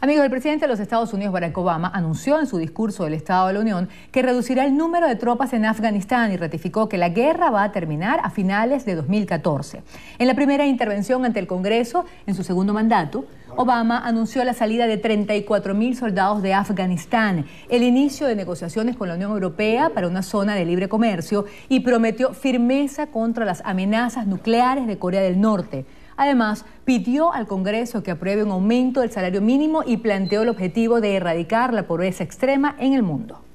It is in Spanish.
Amigos, el presidente de los Estados Unidos, Barack Obama, anunció en su discurso del Estado de la Unión que reducirá el número de tropas en Afganistán y ratificó que la guerra va a terminar a finales de 2014. En la primera intervención ante el Congreso, en su segundo mandato, Obama anunció la salida de 34.000 soldados de Afganistán, el inicio de negociaciones con la Unión Europea para una zona de libre comercio y prometió firmeza contra las amenazas nucleares de Corea del Norte. Además, pidió al Congreso que apruebe un aumento del salario mínimo y planteó el objetivo de erradicar la pobreza extrema en el mundo.